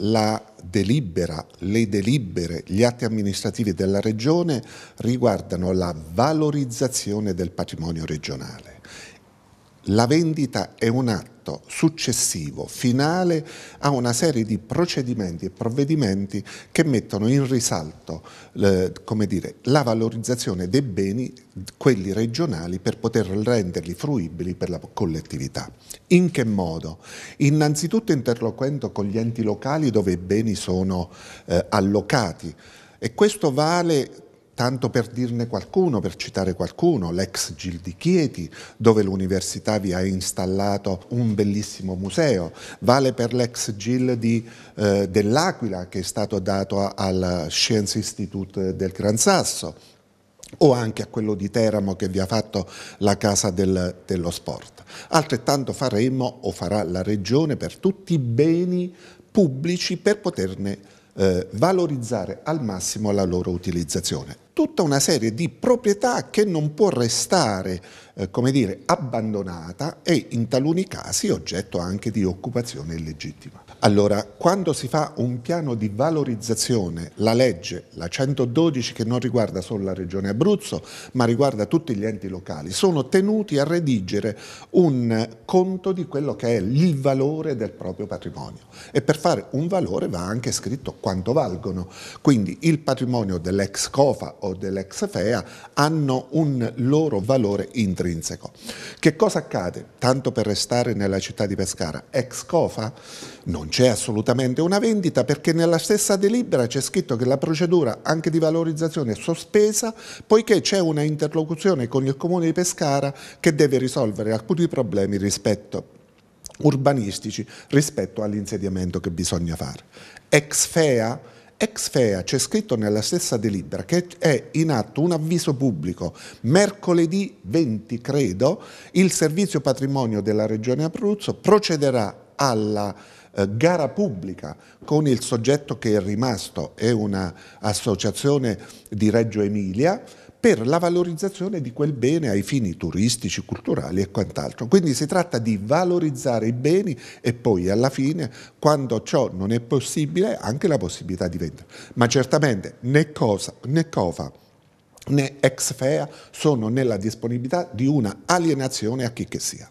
La delibera, le delibere, gli atti amministrativi della Regione riguardano la valorizzazione del patrimonio regionale. La vendita è un atto atto successivo, finale a una serie di procedimenti e provvedimenti che mettono in risalto eh, dire, la valorizzazione dei beni, quelli regionali, per poter renderli fruibili per la collettività. In che modo? Innanzitutto interloquendo con gli enti locali dove i beni sono eh, allocati e questo vale tanto per dirne qualcuno, per citare qualcuno, l'ex Gil di Chieti, dove l'università vi ha installato un bellissimo museo, vale per l'ex Gil di, eh, dell'Aquila che è stato dato al Science Institute del Gran Sasso o anche a quello di Teramo che vi ha fatto la Casa del, dello Sport. Altrettanto faremo o farà la Regione per tutti i beni pubblici per poterne eh, valorizzare al massimo la loro utilizzazione tutta una serie di proprietà che non può restare eh, come dire, abbandonata e in taluni casi oggetto anche di occupazione illegittima. Allora, quando si fa un piano di valorizzazione, la legge, la 112 che non riguarda solo la regione Abruzzo, ma riguarda tutti gli enti locali, sono tenuti a redigere un conto di quello che è il valore del proprio patrimonio. E per fare un valore va anche scritto quanto valgono. Quindi il patrimonio dell'ex COFA o dell'ex FEA hanno un loro valore intrinseco. Che cosa accade? Tanto per restare nella città di Pescara, ex COFA non c'è assolutamente una vendita perché nella stessa delibera c'è scritto che la procedura anche di valorizzazione è sospesa poiché c'è una interlocuzione con il comune di Pescara che deve risolvere alcuni problemi rispetto urbanistici rispetto all'insediamento che bisogna fare. Ex FEA Ex FEA c'è scritto nella stessa delibera che è in atto un avviso pubblico. Mercoledì 20, credo, il Servizio Patrimonio della Regione Abruzzo procederà alla eh, gara pubblica con il soggetto che è rimasto, è un'associazione di Reggio Emilia, per la valorizzazione di quel bene ai fini turistici, culturali e quant'altro. Quindi si tratta di valorizzare i beni e poi alla fine, quando ciò non è possibile, anche la possibilità di vendere. Ma certamente né, cosa, né COFA né ex FEA sono nella disponibilità di una alienazione a chi che sia.